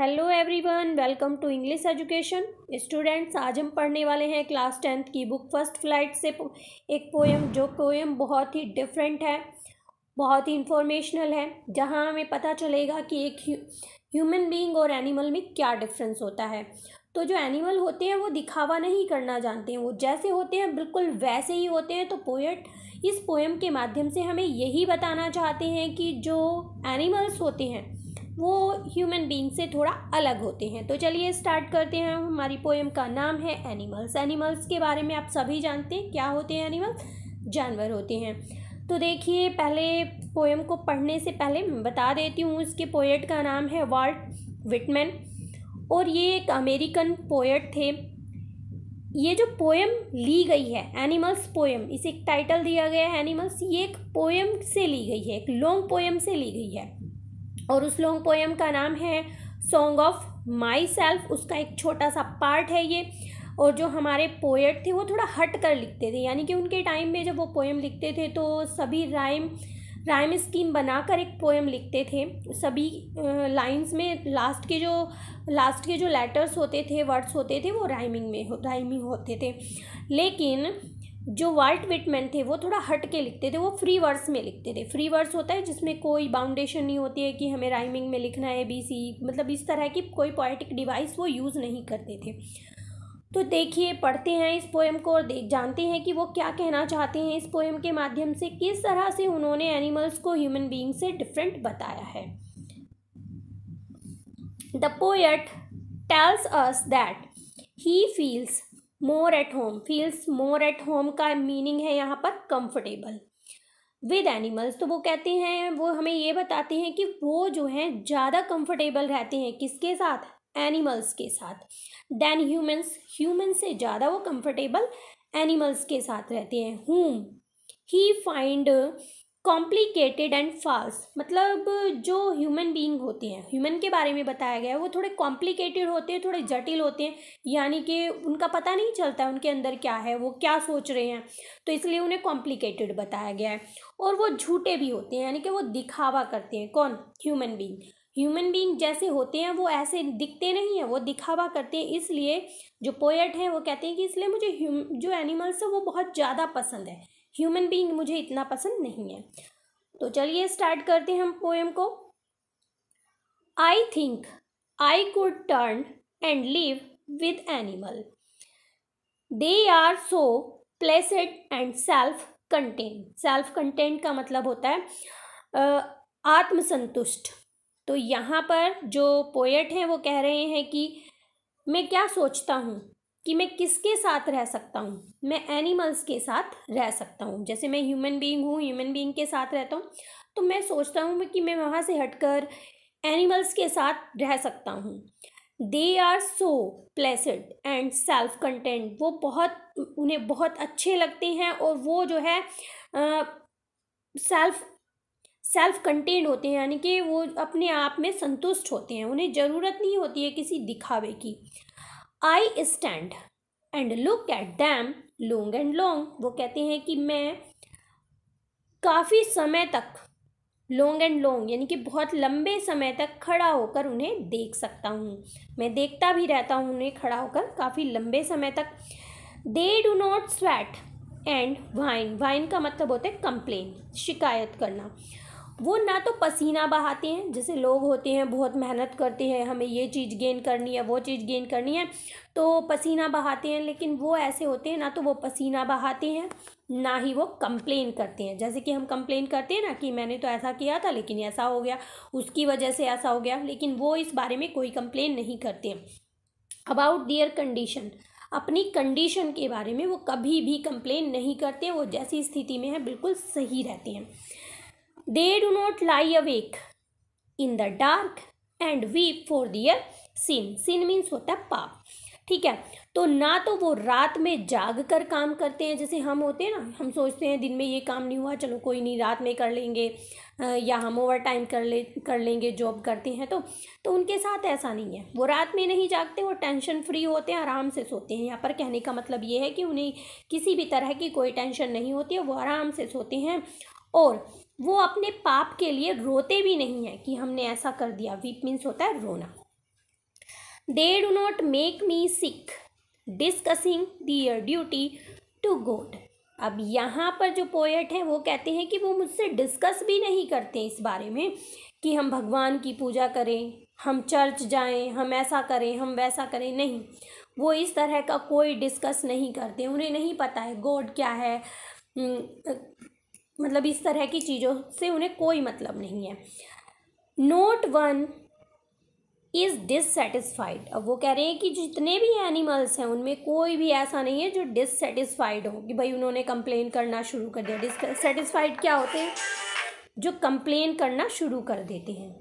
hello everyone welcome to English education students आज हम पढ़ने वाले हैं क्लास टेंथ की बुक फर्स्ट फ्लाइट से एक पोएम जो पोएम बहुत ही डिफरेंट है बहुत ही इंफॉर्मेशनल है जहां हमें पता चलेगा कि एक ह्यूमन बीइंग और एनिमल में क्या डिफरेंस होता है तो जो एनिमल होते हैं वो दिखावा नहीं करना जानते हैं वो जैसे होते हैं बिल्कुल वैसे ही होते हैं तो पोएट इस पोएम के माध्यम से हमें यही बताना चाहते हैं कि जो एनिमल्स होते हैं वो ह्यूमन बींग से थोड़ा अलग होते हैं तो चलिए स्टार्ट करते हैं हमारी पोएम का नाम है एनिमल्स एनिमल्स के बारे में आप सभी जानते हैं क्या होते हैं एनिमल्स जानवर होते हैं तो देखिए पहले पोएम को पढ़ने से पहले मैं बता देती हूँ इसके पोएट का नाम है वाल्ट विटमैन और ये एक अमेरिकन पोएट थे ये जो पोएम ली गई है एनिमल्स पोएम इसे एक टाइटल दिया गया है एनिमल्स ये एक पोएम से ली गई है एक लॉन्ग पोएम से ली गई है और उस लॉन्ग पोएम का नाम है सॉन्ग ऑफ माई सेल्फ उसका एक छोटा सा पार्ट है ये और जो हमारे पोएट थे वो थोड़ा हट कर लिखते थे यानी कि उनके टाइम में जब वो पोएम लिखते थे तो सभी राइम राइम स्कीम बनाकर एक पोएम लिखते थे सभी लाइंस में लास्ट के जो लास्ट के जो लेटर्स होते थे वर्ड्स होते थे वो राइमिंग में हो राइमिंग होते थे लेकिन जो वाल्ट विटमैन थे वो थोड़ा हट के लिखते थे वो फ्री वर्स में लिखते थे फ्री वर्स होता है जिसमें कोई बाउंडेशन नहीं होती है कि हमें राइमिंग में लिखना है बी सी मतलब इस तरह की कोई पोइटिक डिवाइस वो यूज़ नहीं करते थे तो देखिए पढ़ते हैं इस पोएम को और देख जानते हैं कि वो क्या कहना चाहते हैं इस पोएम के माध्यम से किस तरह से उन्होंने एनिमल्स को ह्यूमन बींग से डिफरेंट बताया है the poet tells us that he feels more at home feels more at home का मीनिंग है यहाँ पर कंफर्टेबल विद एनिमल्स तो वो कहते हैं वो हमें ये बताते हैं कि वो जो हैं ज़्यादा कंफर्टेबल रहते हैं किसके साथ एनिमल्स के साथ देन ह्यूमन्स ह्यूमन से ज़्यादा वो कंफर्टेबल एनिमल्स के साथ रहते हैं whom he find complicated and fast मतलब जो ह्यूमन बीइंग होते हैं ह्यूमन के बारे में बताया गया है वो थोड़े कॉम्प्लिकेटेड होते हैं थोड़े जटिल होते हैं यानी कि उनका पता नहीं चलता है उनके अंदर क्या है वो क्या सोच रहे हैं तो इसलिए उन्हें कॉम्प्लिकेटेड बताया गया है और वो झूठे भी होते हैं यानी कि वो दिखावा करते हैं कौन ह्यूमन बींग ह्यूमन बींग जैसे होते हैं वो ऐसे दिखते नहीं हैं वो दिखावा करते हैं इसलिए जो पोएट हैं वो कहते हैं कि इसलिए मुझे जो एनिमल्स हैं वो बहुत ज़्यादा पसंद है ह्यूमन बीइंग मुझे इतना पसंद नहीं है तो चलिए स्टार्ट करते हैं हम पोएम को I think I could turn and live with animal they are so placid and self content self content का मतलब होता है आत्मसंतुष्ट तो यहाँ पर जो पोएट हैं वो कह रहे हैं कि मैं क्या सोचता हूँ कि मैं किसके साथ रह सकता हूँ मैं एनिमल्स के साथ रह सकता हूँ जैसे मैं ह्यूमन बीइंग हूँ ह्यूमन बीइंग के साथ रहता हूँ तो मैं सोचता हूँ कि मैं वहाँ से हटकर एनिमल्स के साथ रह सकता हूँ they are so placid and self content वो बहुत उन्हें बहुत अच्छे लगते हैं और वो जो है सेल्फ सेल्फ कंटेंट होते हैं यानी कि वो अपने आप में संतुष्ट होते हैं उन्हें ज़रूरत नहीं होती है किसी दिखावे की I stand and look at them long and long वो कहते हैं कि मैं काफ़ी समय तक लॉन्ग एंड लॉन्ग यानी कि बहुत लंबे समय तक खड़ा होकर उन्हें देख सकता हूँ मैं देखता भी रहता हूँ उन्हें खड़ा होकर काफ़ी लंबे समय तक they do not sweat and whine whine का मतलब होता है कंप्लेन शिकायत करना वो ना तो पसीना बहाते हैं जैसे लोग होते हैं बहुत मेहनत करते हैं हमें ये चीज़ गेन करनी है वो चीज़ गेन करनी है तो पसीना बहाते हैं लेकिन वो ऐसे होते हैं ना तो वो पसीना बहाते हैं ना ही वो कंप्लेन करते हैं जैसे कि हम कंप्लेन करते हैं ना कि मैंने तो ऐसा किया था लेकिन ऐसा हो गया उसकी वजह से ऐसा हो गया लेकिन वो इस बारे में कोई कंप्लेन नहीं करते हैं अबाउट दियर कंडीशन अपनी कंडीशन के बारे में वो कभी भी कंप्लेन नहीं करते वो जैसी स्थिति में है बिल्कुल सही रहते हैं they do not lie awake in the dark and weep for their sin sin means होता है पाप ठीक है तो ना तो वो रात में जाग कर काम करते हैं जैसे हम होते हैं ना हम सोचते हैं दिन में ये काम नहीं हुआ चलो कोई नहीं रात में कर लेंगे या हम ओवर टाइम कर ले कर लेंगे जॉब करते हैं तो तो उनके साथ ऐसा नहीं है वो रात में नहीं जागते वो टेंशन फ्री होते हैं आराम से सोते हैं यहाँ पर कहने का मतलब ये है कि उन्हें किसी भी तरह की कोई टेंशन नहीं होती है वो आराम से सोते हैं और वो अपने पाप के लिए रोते भी नहीं हैं कि हमने ऐसा कर दिया वीप मीन्स होता है रोना they do not make me sick discussing their duty to God अब यहाँ पर जो पोएट हैं वो कहते हैं कि वो मुझसे डिस्कस भी नहीं करते इस बारे में कि हम भगवान की पूजा करें हम चर्च जाएं हम ऐसा करें हम वैसा करें नहीं वो इस तरह का कोई डिस्कस नहीं करते उन्हें नहीं पता है गॉड क्या है हम्म, मतलब इस तरह की चीज़ों से उन्हें कोई मतलब नहीं है नोट वन इज़ डिससेटिस्फाइड अब वो कह रहे हैं कि जितने भी एनिमल्स हैं उनमें कोई भी ऐसा नहीं है जो डिससेटिस्फाइड हो कि भाई उन्होंने कंप्लेन करना शुरू कर दिया डिससेटिस्फाइड क्या होते हैं जो कंप्लेन करना शुरू कर देते हैं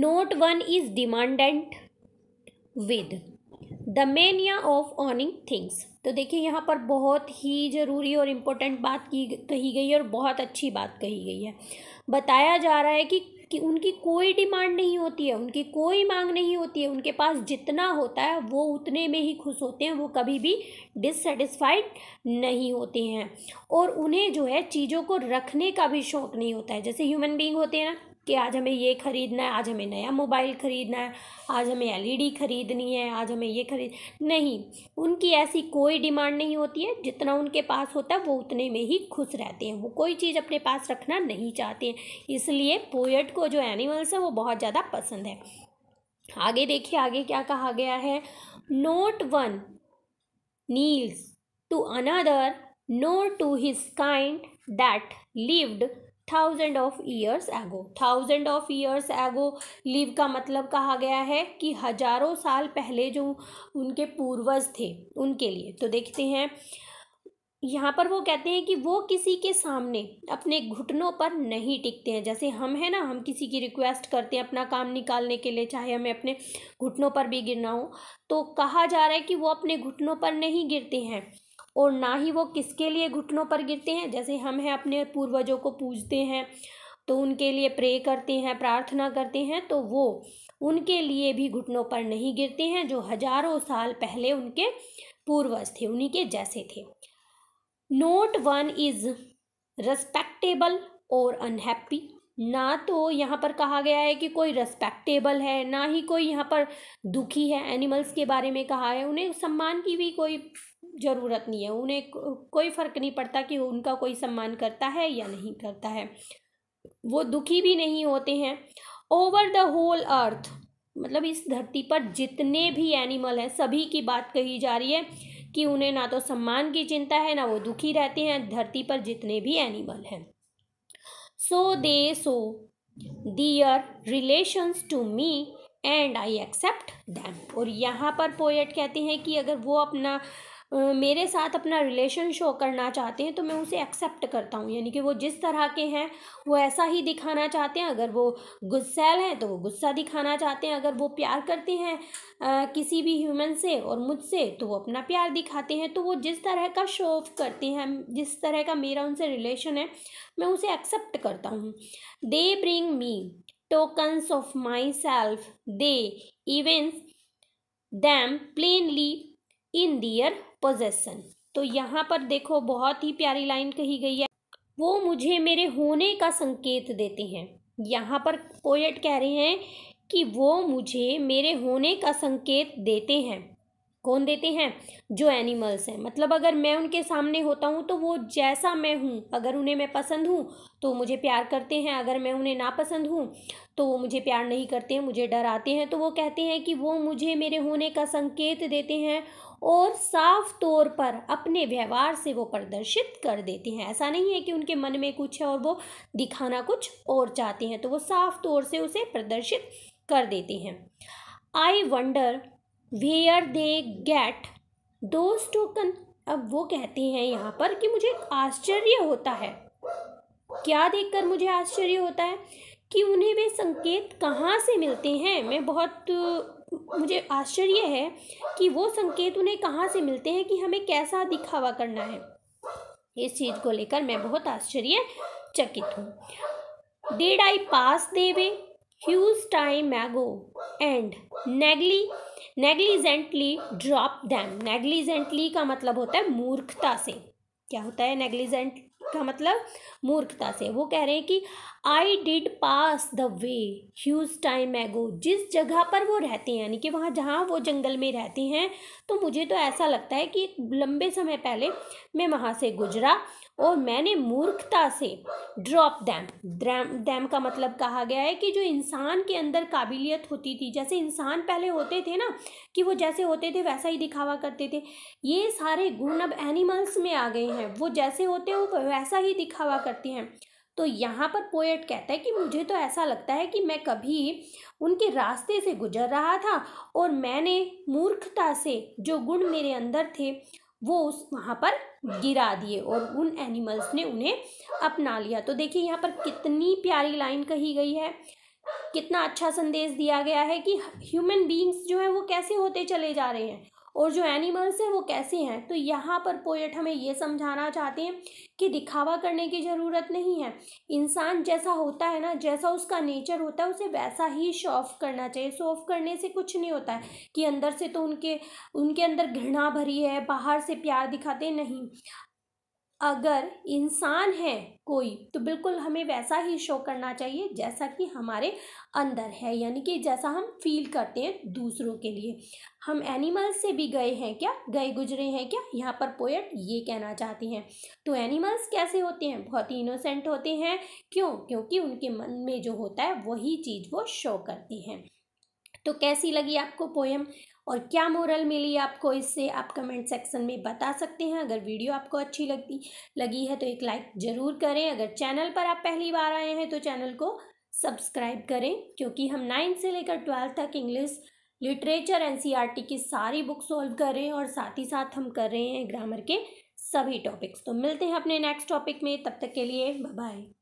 not one is demandant with the mania of owning things तो देखिए यहाँ पर बहुत ही ज़रूरी और इम्पोर्टेंट बात की कही गई है और बहुत अच्छी बात कही गई है बताया जा रहा है कि कि उनकी कोई डिमांड नहीं होती है उनकी कोई मांग नहीं होती है उनके पास जितना होता है वो उतने में ही खुश होते हैं वो कभी भी डिससेटिस्फाइड नहीं होते हैं और उन्हें जो है चीज़ों को रखने का भी शौक नहीं होता है जैसे ह्यूमन बींग होते हैं ना कि आज हमें ये ख़रीदना है आज हमें नया मोबाइल ख़रीदना है आज हमें एलईडी e ख़रीदनी है आज हमें ये खरीद नहीं उनकी ऐसी कोई डिमांड नहीं होती है जितना उनके पास होता है वो उतने में ही खुश रहते हैं वो कोई चीज़ अपने पास रखना नहीं चाहते हैं इसलिए पोएट को जो एनिमल्स हैं वो बहुत ज़्यादा पसंद है आगे देखिए आगे क्या कहा गया है not one kneels to another not to his kind that lived thousand of years ago thousand of years ago live का मतलब कहा गया है कि हजारों साल पहले जो उनके पूर्वज थे उनके लिए तो देखते हैं यहाँ पर वो कहते हैं कि वो किसी के सामने अपने घुटनों पर नहीं टिकते हैं जैसे हम हैं ना हम किसी की रिक्वेस्ट करते हैं अपना काम निकालने के लिए चाहे हमें अपने घुटनों पर भी गिरना हो तो कहा जा रहा है कि वो अपने घुटनों पर नहीं गिरते हैं और ना ही वो किसके लिए घुटनों पर गिरते हैं जैसे हम हैं अपने पूर्वजों को पूजते हैं तो उनके लिए प्रे करते हैं प्रार्थना करते हैं तो वो उनके लिए भी घुटनों पर नहीं गिरते हैं जो हजारों साल पहले उनके पूर्वज थे उन्हीं के जैसे थे नोट वन इज रेस्पेक्टेबल और अनहैप्पी ना तो यहाँ पर कहा गया है कि कोई रेस्पेक्टेबल है ना ही कोई यहाँ पर दुखी है एनिमल्स के बारे में कहा है उन्हें सम्मान की भी कोई ज़रूरत नहीं है उन्हें कोई फ़र्क नहीं पड़ता कि उनका कोई सम्मान करता है या नहीं करता है वो दुखी भी नहीं होते हैं ओवर द होल अर्थ मतलब इस धरती पर जितने भी एनिमल हैं सभी की बात कही जा रही है कि उन्हें ना तो सम्मान की चिंता है ना वो दुखी रहते हैं धरती पर जितने भी एनिमल हैं so they show their relations to me and I accept them और यहाँ पर पोएट कहते हैं कि अगर वो अपना मेरे साथ अपना रिलेशन शो करना चाहते हैं तो मैं उसे एक्सेप्ट करता हूँ यानी कि वो जिस तरह के हैं वो ऐसा ही दिखाना चाहते हैं अगर वो गुस्सैल हैं तो वो गुस्सा दिखाना चाहते हैं अगर वो प्यार करते हैं आ, किसी भी ह्यूमन से और मुझसे तो वो अपना प्यार दिखाते हैं तो वो जिस तरह का शो ऑफ करते हैं जिस तरह का मेरा उनसे रिलेशन है मैं उसे एक्सेप्ट करता हूँ they bring me tokens of myself they events them plainly in their possession तो यहाँ पर देखो बहुत ही प्यारी लाइन कही गई है वो मुझे मेरे होने का संकेत देते हैं यहाँ पर पोएट कह रहे हैं कि वो मुझे मेरे होने का संकेत देते हैं कौन देते हैं जो एनिमल्स हैं मतलब अगर मैं उनके सामने होता हूँ तो वो जैसा मैं हूँ अगर उन्हें मैं पसंद हूँ तो मुझे प्यार करते हैं अगर मैं उन्हें नापसंद हूँ तो वो मुझे प्यार नहीं करते हैं मुझे आते हैं तो वो कहते हैं कि वो मुझे मेरे होने का संकेत देते हैं और साफ तौर पर अपने व्यवहार से वो प्रदर्शित कर देते हैं ऐसा नहीं है कि उनके मन में कुछ है और वो दिखाना कुछ और चाहते हैं तो वो साफ तौर से उसे प्रदर्शित कर देते हैं I wonder where they get those token अब वो कहते हैं यहाँ पर कि मुझे आश्चर्य होता है क्या देखकर मुझे आश्चर्य होता है कि उन्हें वे संकेत कहाँ से मिलते हैं मैं बहुत मुझे आश्चर्य है कि वो संकेत उन्हें कहाँ से मिलते हैं कि हमें कैसा दिखावा करना है इस चीज़ को लेकर मैं बहुत आश्चर्य चकित हूँ did I pass they way huge time ago and negli negligently drop them negligently का मतलब होता है मूर्खता से क्या होता है नेग्लिजेंट का मतलब मूर्खता से वो कह रहे हैं कि I did pass the way huge time ago जिस जगह पर वो रहते हैं यानी कि वहाँ जहाँ वो जंगल में रहते हैं तो मुझे तो ऐसा लगता है कि लंबे समय पहले मैं वहाँ से गुजरा और मैंने मूर्खता से ड्रॉप डैम ड्रैम डैम का मतलब कहा गया है कि जो इंसान के अंदर काबिलियत होती थी जैसे इंसान पहले होते थे ना कि वो जैसे होते थे वैसा ही दिखावा करते थे ये सारे गुण अब एनिमल्स में आ गए हैं वो जैसे होते हो वैसे ऐसा ही दिखावा करती हैं तो यहाँ पर पोएट कहता है कि मुझे तो ऐसा लगता है कि मैं कभी उनके रास्ते से गुजर रहा था और मैंने मूर्खता से जो गुण मेरे अंदर थे वो उस वहाँ पर गिरा दिए और उन एनिमल्स ने उन्हें अपना लिया तो देखिए यहाँ पर कितनी प्यारी लाइन कही गई है कितना अच्छा संदेश दिया गया है कि ह्यूमन बींग्स जो है वो कैसे होते चले जा रहे हैं और जो एनिमल्स हैं वो कैसे हैं तो यहाँ पर पोएट हमें ये समझाना चाहते हैं कि दिखावा करने की ज़रूरत नहीं है इंसान जैसा होता है ना जैसा उसका नेचर होता है उसे वैसा ही शो ऑफ करना चाहिए शो ऑफ करने से कुछ नहीं होता है कि अंदर से तो उनके उनके अंदर घृणा भरी है बाहर से प्यार दिखाते नहीं अगर इंसान है कोई तो बिल्कुल हमें वैसा ही शो करना चाहिए जैसा कि हमारे अंदर है यानी कि जैसा हम फील करते हैं दूसरों के लिए हम एनिमल से भी गए हैं क्या गए गुजरे हैं क्या यहाँ पर पोएट ये कहना चाहते हैं तो एनिमल्स कैसे होते हैं बहुत ही इनोसेंट होते हैं क्यों क्योंकि उनके मन में जो होता है वही चीज़ वो शो करते हैं तो कैसी लगी आपको पोएम और क्या मोरल मिली आपको इससे आप कमेंट सेक्शन में बता सकते हैं अगर वीडियो आपको अच्छी लगती लगी है तो एक लाइक ज़रूर करें अगर चैनल पर आप पहली बार आए हैं तो चैनल को सब्सक्राइब करें क्योंकि हम नाइन्थ से लेकर ट्वेल्थ तक इंग्लिश लिटरेचर टी की सारी बुक सॉल्व कर रहे हैं और साथ ही साथ हम कर रहे हैं ग्रामर के सभी टॉपिक्स तो मिलते हैं अपने नेक्स्ट टॉपिक में तब तक के लिए बाय